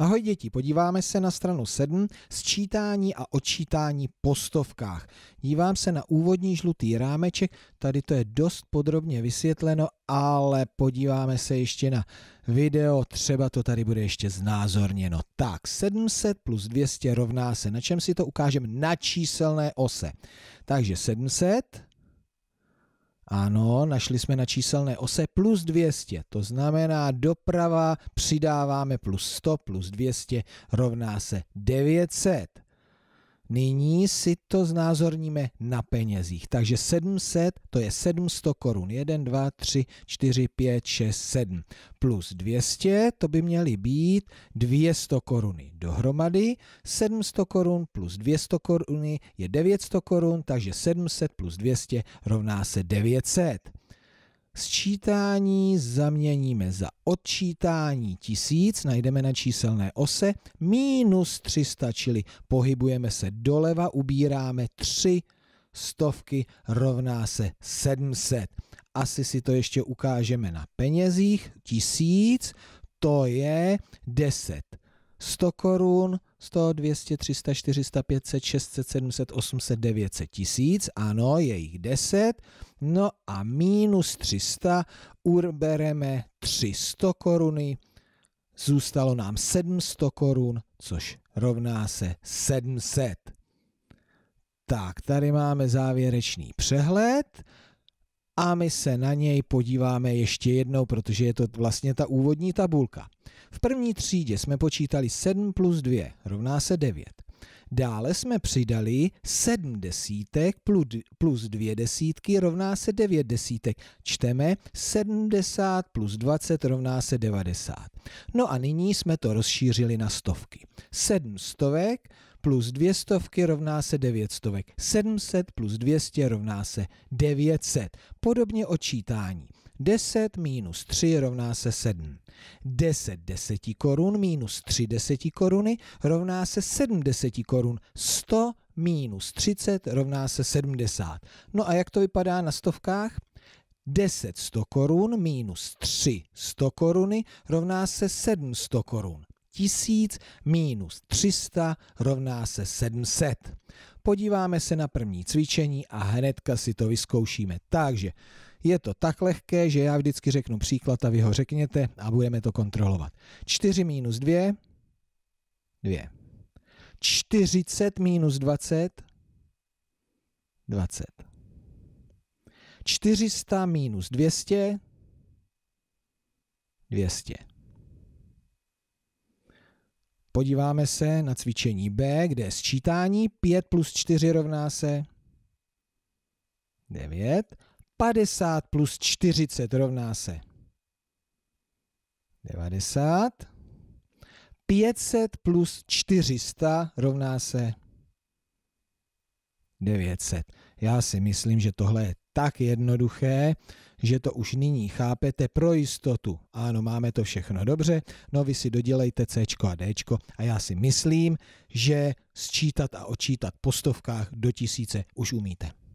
Ahoj děti, podíváme se na stranu 7, sčítání a odčítání po stovkách. Dívám se na úvodní žlutý rámeček, tady to je dost podrobně vysvětleno, ale podíváme se ještě na video, třeba to tady bude ještě znázorněno. Tak, 700 plus 200 rovná se, na čem si to ukážeme? Na číselné ose. Takže 700 ano, našli jsme na číselné ose plus 200, to znamená doprava přidáváme plus 100 plus 200 rovná se 900. Nyní si to znázorníme na penězích. Takže 700, to je 700 korun. 1, 2, 3, 4, 5, 6, 7. Plus 200, to by měly být 200 koruny dohromady. 700 korun plus 200 koruny je 900 korun, takže 700 plus 200 rovná se 900. Sčítání zaměníme za odčítání tisíc, najdeme na číselné ose, minus 300, čili pohybujeme se doleva, ubíráme 3 stovky rovná se 700. Asi si to ještě ukážeme na penězích, tisíc, to je 10 100 korun, 100, 200, 300, 400, 500, 600, 700, 800, 900 tisíc, ano, je jich 10, no a minus 300, ubereme 300 koruny, zůstalo nám 700 korun, což rovná se 700. Tak, tady máme závěrečný přehled a my se na něj podíváme ještě jednou, protože je to vlastně ta úvodní tabulka. V první třídě jsme počítali 7 plus 2 rovná se 9. Dále jsme přidali 7 desítek plus 2 desítky rovná se 9 desítek. Čteme 70 plus 20 rovná se 90. No a nyní jsme to rozšířili na stovky. 7 stovek plus dvě stovky rovná se 9 stovek. 700 plus 200 rovná se 900. Podobně odčítání. 10 minus 3 rovná se 7. 10 deseti korun minus 3 deseti koruny rovná se 7 deseti korun. 100 minus 30 rovná se 70. No a jak to vypadá na stovkách? 10 100 korun minus 3 100 koruny rovná se 700 korun. 1000 minus 300 rovná se 700. Podíváme se na první cvičení a hnedka si to vyzkoušíme. Takže je to tak lehké, že já vždycky řeknu příklad a vy ho řekněte a budeme to kontrolovat. 4 minus 2, 2. 40 minus 20, 20. 400 minus 200, 200. Podíváme se na cvičení B, kde je sčítání 5 plus 4 rovná se 9. 50 plus 40 rovná se 90. 500 plus 400 rovná se 900. Já si myslím, že tohle je tak jednoduché, že to už nyní chápete pro jistotu. Ano, máme to všechno dobře, no vy si dodělejte C a D a já si myslím, že sčítat a očítat po stovkách do tisíce už umíte.